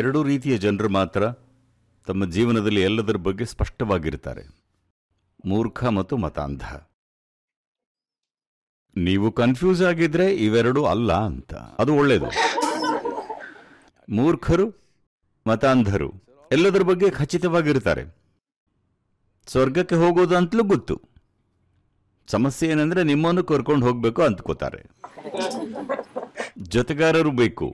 ಎರಡೂ ರೀತಿಯ ಜನರು ಮಾತ್ರ ತಮ್ಮ ಜೀವನದಲ್ಲಿ ಎಲ್ಲದರ ಬಗ್ಗೆ ಸ್ಪಷ್ಟವಾಗಿರ್ತಾರೆ ಮೂರ್ಖ ಮತ್ತು ಮತಾಂಧ ನೀವು ಕನ್ಫ್ಯೂಸ್ ಆಗಿದ್ರೆ ಇವೆರಡೂ ಅಲ್ಲ ಅಂತ ಅದು ಒಳ್ಳೆಯದು ಮೂರ್ಖರು ಮತಾಂಧರು ಎಲ್ಲದರ ಬಗ್ಗೆ ಖಚಿತವಾಗಿರ್ತಾರೆ ಸ್ವರ್ಗಕ್ಕೆ ಹೋಗೋದು ಅಂತಲೂ ಗೊತ್ತು ಸಮಸ್ಯೆ ಏನಂದ್ರೆ ನಿಮ್ಮನ್ನು ಕರ್ಕೊಂಡು ಹೋಗ್ಬೇಕು ಅಂತಕೋತಾರೆ ಜೊತೆಗಾರರು ಬೇಕು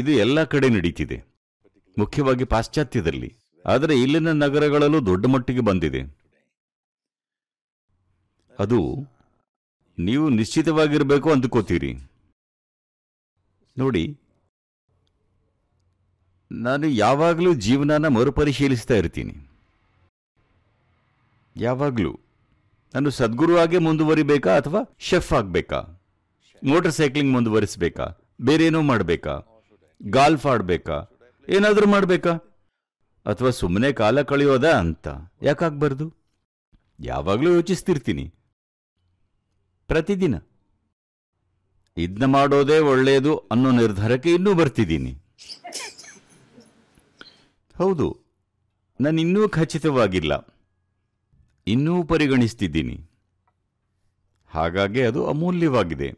ಇದು ಎಲ್ಲ ಕಡೆ ನಡೀತಿದೆ ಮುಖ್ಯವಾಗಿ ಪಾಶ್ಚಾತ್ಯದಲ್ಲಿ ಆದರೆ ಇಲ್ಲಿನ ನಗರಗಳಲ್ಲೂ ದೊಡ್ಡ ಮಟ್ಟಿಗೆ ಬಂದಿದೆ ಅದು ನೀವು ನಿಶ್ಚಿತವಾಗಿರಬೇಕು ಅಂದುಕೋತೀರಿ ನೋಡಿ ನಾನು ಯಾವಾಗಲೂ ಜೀವನನ ಮರುಪರಿಶೀಲಿಸ್ತಾ ಇರ್ತೀನಿ ಯಾವಾಗಲೂ ನಾನು ಸದ್ಗುರು ಆಗೇ ಮುಂದುವರಿಬೇಕಾ ಅಥವಾ ಶೆಫ್ ಆಗಬೇಕಾ ಮೋಟರ್ ಸೈಕ್ಲಿಂಗ್ ಮುಂದುವರಿಸಬೇಕಾ ಬೇರೇನೋ ಮಾಡಬೇಕಾ ಗಾಲ್ಫ್ ಆಡ್ಬೇಕಾ ಏನಾದರೂ ಮಾಡಬೇಕಾ ಅಥವಾ ಸುಮ್ಮನೆ ಕಾಲ ಕಳೆಯೋದಾ ಅಂತ ಯಾಕಾಗಬಾರ್ದು ಯಾವಾಗಲೂ ಯೋಚಿಸ್ತಿರ್ತೀನಿ ಪ್ರತಿದಿನ ಇದನ್ನ ಮಾಡೋದೇ ಒಳ್ಳೆಯದು ಅನ್ನೋ ನಿರ್ಧಾರಕ್ಕೆ ಇನ್ನೂ ಬರ್ತಿದ್ದೀನಿ ಹೌದು ನಾನು ಇನ್ನೂ ಖಚಿತವಾಗಿಲ್ಲ ಇನ್ನೂ ಪರಿಗಣಿಸ್ತಿದ್ದೀನಿ ಹಾಗಾಗಿ ಅದು ಅಮೂಲ್ಯವಾಗಿದೆ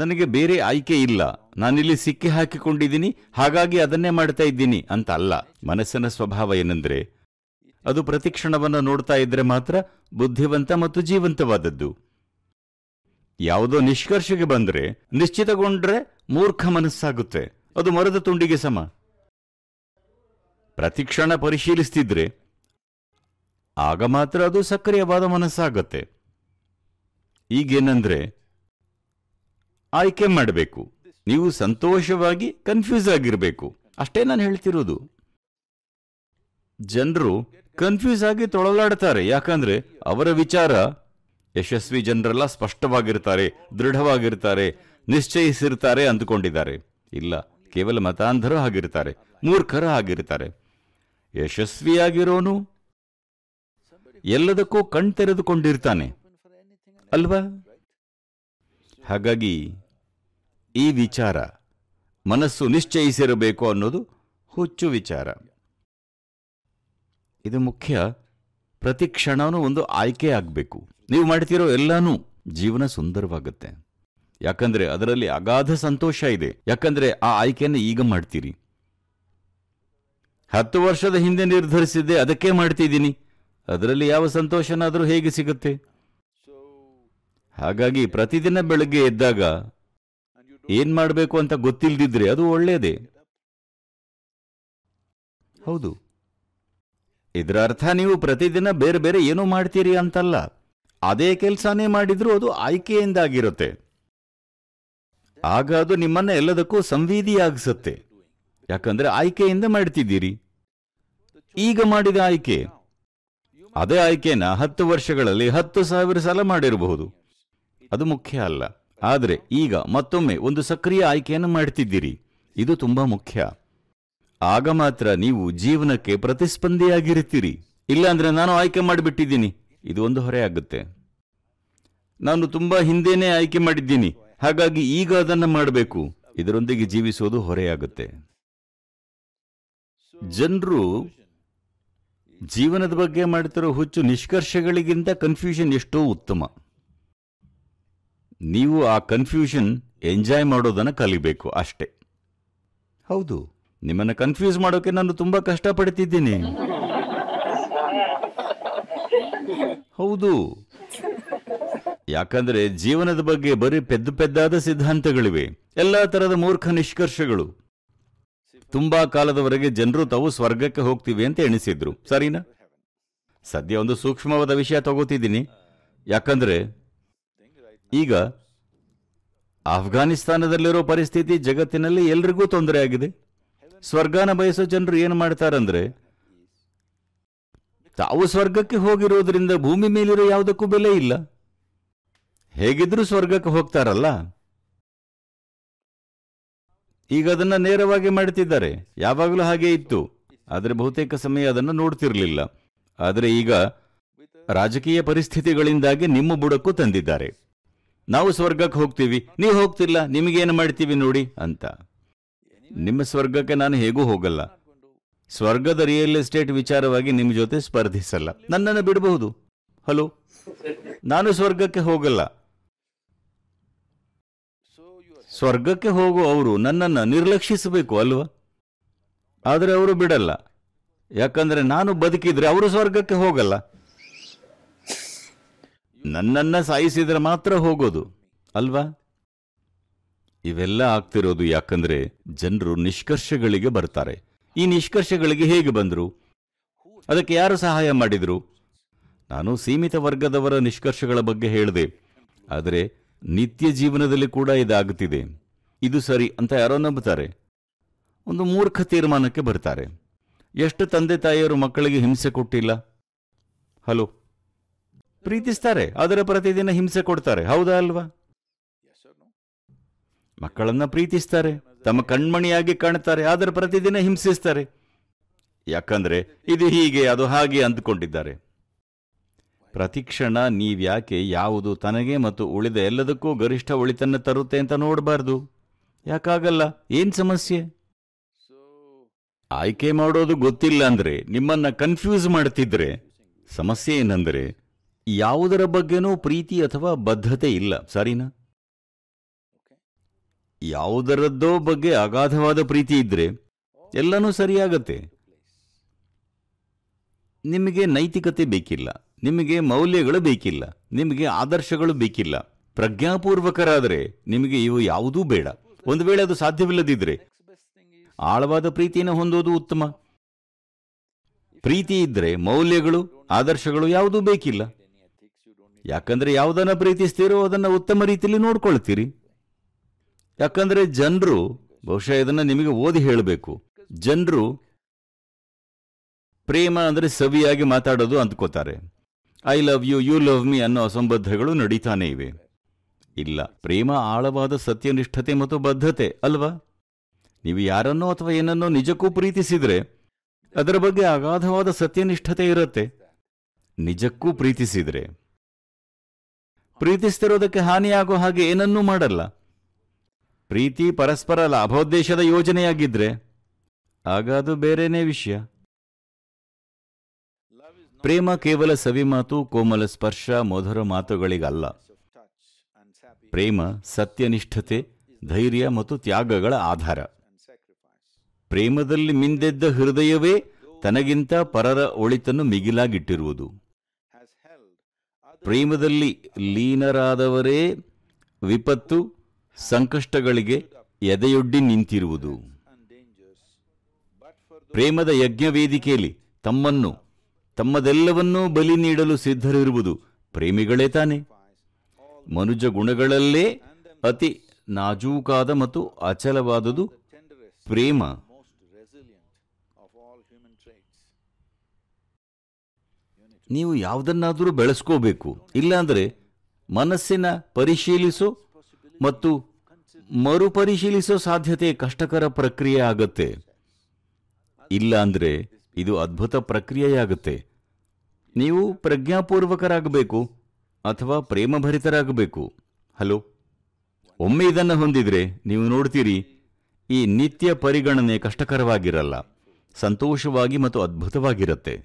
ನನಗೆ ಬೇರೆ ಆಯ್ಕೆ ಇಲ್ಲ ನಾನಿಲ್ಲಿ ಸಿಕ್ಕಿ ಹಾಕಿಕೊಂಡಿದ್ದೀನಿ ಹಾಗಾಗಿ ಅದನ್ನೇ ಮಾಡ್ತಾ ಇದ್ದೀನಿ ಅಂತ ಅಲ್ಲ ಮನಸ್ಸಿನ ಸ್ವಭಾವ ಏನಂದ್ರೆ ಅದು ಪ್ರತಿಕ್ಷಣವನ್ನು ನೋಡ್ತಾ ಇದ್ರೆ ಮಾತ್ರ ಬುದ್ಧಿವಂತ ಮತ್ತು ಜೀವಂತವಾದದ್ದು ಯಾವುದೋ ನಿಷ್ಕರ್ಷಕ್ಕೆ ಬಂದ್ರೆ ನಿಶ್ಚಿತಗೊಂಡ್ರೆ ಮೂರ್ಖ ಮನಸ್ಸಾಗುತ್ತೆ ಅದು ಮರದ ತುಂಡಿಗೆ ಸಮ ಪ್ರತಿಕ್ಷಣ ಪರಿಶೀಲಿಸ್ತಿದ್ರೆ ಆಗ ಮಾತ್ರ ಅದು ಸಕ್ರಿಯವಾದ ಮನಸ್ಸಾಗತ್ತೆ ಈಗೇನಂದ್ರೆ ಆಯ್ಕೆ ಮಾಡಬೇಕು ನೀವು ಸಂತೋಷವಾಗಿ ಕನ್ಫ್ಯೂಸ್ ಆಗಿರಬೇಕು ಅಷ್ಟೇ ನಾನು ಹೇಳ್ತಿರೋದು ಜನರು ಕನ್ಫ್ಯೂಸ್ ಆಗಿ ತೊಳಲಾಡ್ತಾರೆ ಯಾಕಂದ್ರೆ ಅವರ ವಿಚಾರ ಯಶಸ್ವಿ ಜನರೆಲ್ಲ ಸ್ಪಷ್ಟವಾಗಿರ್ತಾರೆ ದೃಢವಾಗಿರ್ತಾರೆ ನಿಶ್ಚಯಿಸಿರ್ತಾರೆ ಅಂದುಕೊಂಡಿದ್ದಾರೆ ಇಲ್ಲ ಕೇವಲ ಮತಾಂಧರು ಆಗಿರ್ತಾರೆ ಮೂರ್ಖರ ಆಗಿರ್ತಾರೆ ಯಶಸ್ವಿಯಾಗಿರೋನು ಎಲ್ಲದಕ್ಕೂ ಕಣ್ ತೆರೆದುಕೊಂಡಿರ್ತಾನೆ ಅಲ್ವಾ ಹಾಗಾಗಿ ಈ ವಿಚಾರ ಮನಸ್ಸು ನಿಶ್ಚಯಿಸಿರಬೇಕು ಅನ್ನೋದು ಹುಚ್ಚು ವಿಚಾರ ಇದು ಮುಖ್ಯ ಪ್ರತಿ ಕ್ಷಣವೂ ಒಂದು ಆಯ್ಕೆ ಆಗಬೇಕು ನೀವು ಮಾಡ್ತಿರೋ ಎಲ್ಲಾನು ಜೀವನ ಸುಂದರವಾಗುತ್ತೆ ಯಾಕಂದ್ರೆ ಅದರಲ್ಲಿ ಅಗಾಧ ಸಂತೋಷ ಇದೆ ಯಾಕಂದ್ರೆ ಆ ಆಯ್ಕೆಯನ್ನು ಈಗ ಮಾಡ್ತೀರಿ ಹತ್ತು ವರ್ಷದ ಹಿಂದೆ ನಿರ್ಧರಿಸಿದ್ದೆ ಅದಕ್ಕೆ ಮಾಡ್ತಿದ್ದೀನಿ ಅದರಲ್ಲಿ ಯಾವ ಸಂತೋಷನಾದರೂ ಹೇಗೆ ಸಿಗುತ್ತೆ ಹಾಗಾಗಿ ಪ್ರತಿದಿನ ಬೆಳಗ್ಗೆ ಎದ್ದಾಗ ಏನ್ ಮಾಡಬೇಕು ಅಂತ ಗೊತ್ತಿಲ್ಲದಿದ್ರೆ ಅದು ಒಳ್ಳೆಯದೇ ಹೌದು ಇದರ ಅರ್ಥ ನೀವು ಪ್ರತಿದಿನ ಬೇರೆ ಬೇರೆ ಏನೂ ಮಾಡ್ತೀರಿ ಅಂತಲ್ಲ ಅದೇ ಕೆಲಸನೇ ಮಾಡಿದ್ರೂ ಅದು ಆಯ್ಕೆಯಿಂದಾಗಿರುತ್ತೆ ಆಗ ಅದು ನಿಮ್ಮನ್ನ ಎಲ್ಲದಕ್ಕೂ ಸಂವೇದಿಯಾಗಿಸುತ್ತೆ ಯಾಕಂದ್ರೆ ಆಯ್ಕೆಯಿಂದ ಮಾಡ್ತಿದ್ದೀರಿ ಈಗ ಮಾಡಿದ ಆಯ್ಕೆ ಅದೇ ಆಯ್ಕೆನ ಹತ್ತು ವರ್ಷಗಳಲ್ಲಿ ಹತ್ತು ಸಾವಿರ ಸಲ ಮಾಡಿರಬಹುದು ಅದು ಮುಖ್ಯ ಅಲ್ಲ ಆದರೆ ಈಗ ಮತ್ತೊಮ್ಮೆ ಒಂದು ಸಕ್ರಿಯ ಆಯ್ಕೆಯನ್ನು ಮಾಡ್ತಿದ್ದೀರಿ ಇದು ತುಂಬಾ ಮುಖ್ಯ ಆಗ ಮಾತ್ರ ನೀವು ಜೀವನಕ್ಕೆ ಪ್ರತಿಸ್ಪಂದಿಯಾಗಿರುತ್ತೀರಿ ಇಲ್ಲಾಂದ್ರೆ ನಾನು ಆಯ್ಕೆ ಮಾಡಿಬಿಟ್ಟಿದ್ದೀನಿ ಇದು ಒಂದು ಆಗುತ್ತೆ ನಾನು ತುಂಬಾ ಹಿಂದೇನೆ ಆಯ್ಕೆ ಮಾಡಿದ್ದೀನಿ ಹಾಗಾಗಿ ಈಗ ಅದನ್ನು ಮಾಡಬೇಕು ಇದರೊಂದಿಗೆ ಜೀವಿಸೋದು ಹೊರೆಯಾಗುತ್ತೆ ಜನರು ಜೀವನದ ಬಗ್ಗೆ ಮಾಡ್ತಿರೋ ಹುಚ್ಚು ನಿಷ್ಕರ್ಷಗಳಿಗಿಂತ ಕನ್ಫ್ಯೂಷನ್ ಎಷ್ಟೋ ಉತ್ತಮ ನೀವು ಆ ಕನ್ಫ್ಯೂಷನ್ ಎಂಜಾಯ್ ಮಾಡೋದನ್ನು ಕಲಿಬೇಕು ಅಷ್ಟೇ ಹೌದು ನಿಮ್ಮನ್ನು ಕನ್ಫ್ಯೂಸ್ ಮಾಡೋಕೆ ನಾನು ತುಂಬ ಕಷ್ಟಪಡ್ತಿದ್ದೀನಿ ಹೌದು ಯಾಕಂದ್ರೆ ಜೀವನದ ಬಗ್ಗೆ ಬರೀ ಪೆದ್ದ ಪೆದ್ದಾದ ಸಿದ್ಧಾಂತಗಳಿವೆ ಎಲ್ಲ ತರದ ಮೂರ್ಖ ನಿಷ್ಕರ್ಷಗಳು ತುಂಬಾ ಕಾಲದವರೆಗೆ ಜನರು ತಾವು ಸ್ವರ್ಗಕ್ಕೆ ಹೋಗ್ತೀವಿ ಅಂತ ಎಣಿಸಿದ್ರು ಸರಿನಾ ಸದ್ಯ ಒಂದು ಸೂಕ್ಷ್ಮವಾದ ವಿಷಯ ತಗೋತಿದ್ದೀನಿ ಯಾಕಂದ್ರೆ ಈಗ ಆಫ್ಘಾನಿಸ್ತಾನದಲ್ಲಿರೋ ಪರಿಸ್ಥಿತಿ ಜಗತ್ತಿನಲ್ಲಿ ಎಲ್ರಿಗೂ ತೊಂದರೆಯಾಗಿದೆ ಸ್ವರ್ಗಾನ ಬಯಸೋ ಜನರು ಏನು ಮಾಡ್ತಾರಂದ್ರೆ ತಾವು ಸ್ವರ್ಗಕ್ಕೆ ಹೋಗಿರುವುದರಿಂದ ಭೂಮಿ ಮೇಲಿರೋ ಯಾವುದಕ್ಕೂ ಬೆಲೆ ಇಲ್ಲ ಹೇಗಿದ್ರೂ ಸ್ವರ್ಗಕ್ಕೆ ಹೋಗ್ತಾರಲ್ಲ ಈಗ ಅದನ್ನ ನೇರವಾಗಿ ಮಾಡ್ತಿದ್ದಾರೆ ಯಾವಾಗಲೂ ಹಾಗೆ ಇತ್ತು ಆದರೆ ಬಹುತೇಕ ಸಮಯ ಅದನ್ನು ನೋಡ್ತಿರಲಿಲ್ಲ ಆದರೆ ಈಗ ರಾಜಕೀಯ ಪರಿಸ್ಥಿತಿಗಳಿಂದಾಗಿ ನಿಮ್ಮ ಬುಡಕ್ಕೂ ತಂದಿದ್ದಾರೆ ನಾವು ಸ್ವರ್ಗಕ್ಕೆ ಹೋಗ್ತೀವಿ ನೀವು ಹೋಗ್ತಿಲ್ಲ ನಿಮಗೇನು ಮಾಡ್ತೀವಿ ನೋಡಿ ಅಂತ ನಿಮ್ಮ ಸ್ವರ್ಗಕ್ಕೆ ನಾನು ಹೇಗೂ ಹೋಗಲ್ಲ ಸ್ವರ್ಗದ ರಿಯಲ್ ಎಸ್ಟೇಟ್ ವಿಚಾರವಾಗಿ ನಿಮ್ಮ ಜೊತೆ ಸ್ಪರ್ಧಿಸಲ್ಲ ನನ್ನನ್ನು ಬಿಡಬಹುದು ಹಲೋ ನಾನು ಸ್ವರ್ಗಕ್ಕೆ ಹೋಗಲ್ಲ ಸ್ವರ್ಗಕ್ಕೆ ಹೋಗುವ ಅವರು ನನ್ನನ್ನು ನಿರ್ಲಕ್ಷಿಸಬೇಕು ಅಲ್ವಾ ಆದರೆ ಅವರು ಬಿಡಲ್ಲ ಯಾಕಂದರೆ ನಾನು ಬದುಕಿದ್ರೆ ಅವರು ಸ್ವರ್ಗಕ್ಕೆ ಹೋಗಲ್ಲ ನನ್ನನ್ನ ಸಾಯಿಸಿದ್ರೆ ಮಾತ್ರ ಹೋಗೋದು ಅಲ್ವಾ ಇವೆಲ್ಲ ಆಗ್ತಿರೋದು ಯಾಕಂದ್ರೆ ಜನರು ನಿಷ್ಕರ್ಷಗಳಿಗೆ ಬರ್ತಾರೆ ಈ ನಿಷ್ಕರ್ಷಗಳಿಗೆ ಹೇಗೆ ಬಂದರು ಅದಕ್ಕೆ ಯಾರು ಸಹಾಯ ಮಾಡಿದರು ನಾನು ಸೀಮಿತ ವರ್ಗದವರ ನಿಷ್ಕರ್ಷಗಳ ಬಗ್ಗೆ ಹೇಳಿದೆ ಆದರೆ ನಿತ್ಯ ಜೀವನದಲ್ಲಿ ಕೂಡ ಇದಾಗುತ್ತಿದೆ ಇದು ಸರಿ ಅಂತ ಯಾರೋ ನಂಬುತ್ತಾರೆ ಒಂದು ಮೂರ್ಖ ತೀರ್ಮಾನಕ್ಕೆ ಬರ್ತಾರೆ ಎಷ್ಟು ತಂದೆ ತಾಯಿಯರು ಮಕ್ಕಳಿಗೆ ಹಿಂಸೆ ಕೊಟ್ಟಿಲ್ಲ ಹಲೋ ಪ್ರೀತಿಸ್ತಾರೆ ಅದರ ಪ್ರತಿದಿನ ಹಿಂಸೆ ಕೊಡ್ತಾರೆ ಹೌದಾ ಅಲ್ವಾ ಮಕ್ಕಳನ್ನ ಪ್ರೀತಿಸ್ತಾರೆ ತಮ್ಮ ಕಣ್ಮಣಿಯಾಗಿ ಕಾಣ್ತಾರೆ ಆದರೆ ಪ್ರತಿದಿನ ಹಿಂಸಿಸ್ತಾರೆ ಯಾಕಂದ್ರೆ ಇದು ಹೀಗೆ ಅದು ಹಾಗೆ ಅಂದ್ಕೊಂಡಿದ್ದಾರೆ ಪ್ರತಿಕ್ಷಣ ನೀವ್ಯಾಕೆ ಯಾವುದು ತನಗೆ ಮತ್ತು ಉಳಿದ ಎಲ್ಲದಕ್ಕೂ ಗರಿಷ್ಠ ಉಳಿತನ್ನ ತರುತ್ತೆ ಅಂತ ನೋಡಬಾರ್ದು ಯಾಕಾಗಲ್ಲ ಏನ್ ಸಮಸ್ಯೆ ಆಯ್ಕೆ ಮಾಡೋದು ಗೊತ್ತಿಲ್ಲ ಅಂದ್ರೆ ನಿಮ್ಮನ್ನ ಕನ್ಫ್ಯೂಸ್ ಮಾಡ್ತಿದ್ರೆ ಸಮಸ್ಯೆ ಏನಂದ್ರೆ ಯಾವುದರ ಬಗ್ಗೆನೂ ಪ್ರೀತಿ ಅಥವಾ ಬದ್ಧತೆ ಇಲ್ಲ ಸರಿನಾ ಯಾವುದರದ್ದೋ ಬಗ್ಗೆ ಅಗಾಧವಾದ ಪ್ರೀತಿ ಇದ್ರೆ ಎಲ್ಲನೂ ಸರಿಯಾಗತ್ತೆ ನಿಮಗೆ ನೈತಿಕತೆ ಬೇಕಿಲ್ಲ ನಿಮಗೆ ಮೌಲ್ಯಗಳು ಬೇಕಿಲ್ಲ ನಿಮಗೆ ಆದರ್ಶಗಳು ಬೇಕಿಲ್ಲ ಪ್ರಜ್ಞಾಪೂರ್ವಕರಾದರೆ ನಿಮಗೆ ಇವು ಯಾವುದೂ ಬೇಡ ಒಂದು ವೇಳೆ ಅದು ಸಾಧ್ಯವಿಲ್ಲದಿದ್ರೆ ಆಳವಾದ ಪ್ರೀತಿಯನ್ನು ಹೊಂದೋದು ಉತ್ತಮ ಪ್ರೀತಿ ಇದ್ರೆ ಮೌಲ್ಯಗಳು ಆದರ್ಶಗಳು ಯಾವುದೂ ಬೇಕಿಲ್ಲ ಯಾಕಂದ್ರೆ ಯಾವುದನ್ನು ಪ್ರೀತಿಸ್ತೀರೋ ಅದನ್ನು ಉತ್ತಮ ರೀತಿಯಲ್ಲಿ ನೋಡ್ಕೊಳ್ತೀರಿ ಯಾಕಂದ್ರೆ ಜನರು ಬಹುಶಃ ಇದನ್ನು ನಿಮಗೆ ಓದಿ ಹೇಳಬೇಕು ಜನರು ಪ್ರೇಮ ಅಂದರೆ ಸವಿಯಾಗಿ ಮಾತಾಡೋದು ಅಂದ್ಕೋತಾರೆ I love you you love me ಅನ್ನೋ ಅಸಂಬದ್ಧಗಳು ನಡೀತಾನೆ ಇವೆ ಇಲ್ಲ ಪ್ರೇಮ ಆಳವಾದ ಸತ್ಯನಿಷ್ಠತೆ ಮತ್ತು ಬದ್ಧತೆ ಅಲ್ವಾ ನೀವು ಯಾರನ್ನೋ ಅಥವಾ ಏನನ್ನೋ ನಿಜಕ್ಕೂ ಪ್ರೀತಿಸಿದರೆ ಅದರ ಬಗ್ಗೆ ಅಗಾಧವಾದ ಸತ್ಯನಿಷ್ಠತೆ ಇರುತ್ತೆ ನಿಜಕ್ಕೂ ಪ್ರೀತಿಸಿದರೆ ಪ್ರೀತಿಸ್ತಿರೋದಕ್ಕೆ ಹಾನಿಯಾಗೋ ಹಾಗೆ ಏನನ್ನೂ ಮಾಡಲ್ಲ ಪ್ರೀತಿ ಪರಸ್ಪರ ಲಾಭೋದ್ದೇಶದ ಯೋಜನೆಯಾಗಿದ್ರೆ ಆಗ ಅದು ಬೇರೆನೇ ವಿಷಯ ಪ್ರೇಮ ಕೇವಲ ಸವಿಮಾತು ಕೋಮಲ ಸ್ಪರ್ಶ ಮಧುರ ಮಾತುಗಳಿಗಲ್ಲ ಪ್ರೇಮ ಸತ್ಯನಿಷ್ಠತೆ ಧೈರ್ಯ ಮತ್ತು ತ್ಯಾಗಗಳ ಆಧಾರ ಪ್ರೇಮದಲ್ಲಿ ಮಿಂದೆದ್ದ ಹೃದಯವೇ ತನಗಿಂತ ಪರರ ಒಳಿತನ್ನು ಮಿಗಿಲಾಗಿಟ್ಟಿರುವುದು ಪ್ರೇಮದಲ್ಲಿ ಲೀನರಾದವರೇ ವಿಪತ್ತು ಸಂಕಷ್ಟಗಳಿಗೆ ಎದೆಯೊಡ್ಡಿ ನಿಂತಿರುವುದು ಪ್ರೇಮದ ಯಜ್ಞ ವೇದಿಕೆಯಲ್ಲಿ ತಮ್ಮನ್ನು ತಮ್ಮದೆಲ್ಲವನ್ನೂ ಬಲಿ ನೀಡಲು ಸಿದ್ಧರಿರುವುದು ಪ್ರೇಮಿಗಳೇ ತಾನೆ ಮನುಜ ಗುಣಗಳಲ್ಲೇ ಅತಿ ನಾಜೂಕಾದ ಮತ್ತು ಅಚಲವಾದುದು ಪ್ರೇಮ ನೀವು ಯಾವುದನ್ನಾದರೂ ಬೆಳೆಸ್ಕೋಬೇಕು ಇಲ್ಲಾಂದರೆ ಮನಸ್ಸಿನ ಪರಿಶೀಲಿಸೋ ಮತ್ತು ಮರುಪರಿಶೀಲಿಸೋ ಸಾಧ್ಯತೆ ಕಷ್ಟಕರ ಪ್ರಕ್ರಿಯೆ ಆಗತ್ತೆ ಇಲ್ಲಾಂದರೆ ಇದು ಅದ್ಭುತ ಪ್ರಕ್ರಿಯೆಯಾಗುತ್ತೆ ನೀವು ಪ್ರಜ್ಞಾಪೂರ್ವಕರಾಗಬೇಕು ಅಥವಾ ಪ್ರೇಮಭರಿತರಾಗಬೇಕು ಹಲೋ ಒಮ್ಮೆ ಇದನ್ನು ಹೊಂದಿದರೆ ನೀವು ನೋಡ್ತೀರಿ ಈ ನಿತ್ಯ ಪರಿಗಣನೆ ಕಷ್ಟಕರವಾಗಿರಲ್ಲ ಸಂತೋಷವಾಗಿ ಮತ್ತು ಅದ್ಭುತವಾಗಿರುತ್ತೆ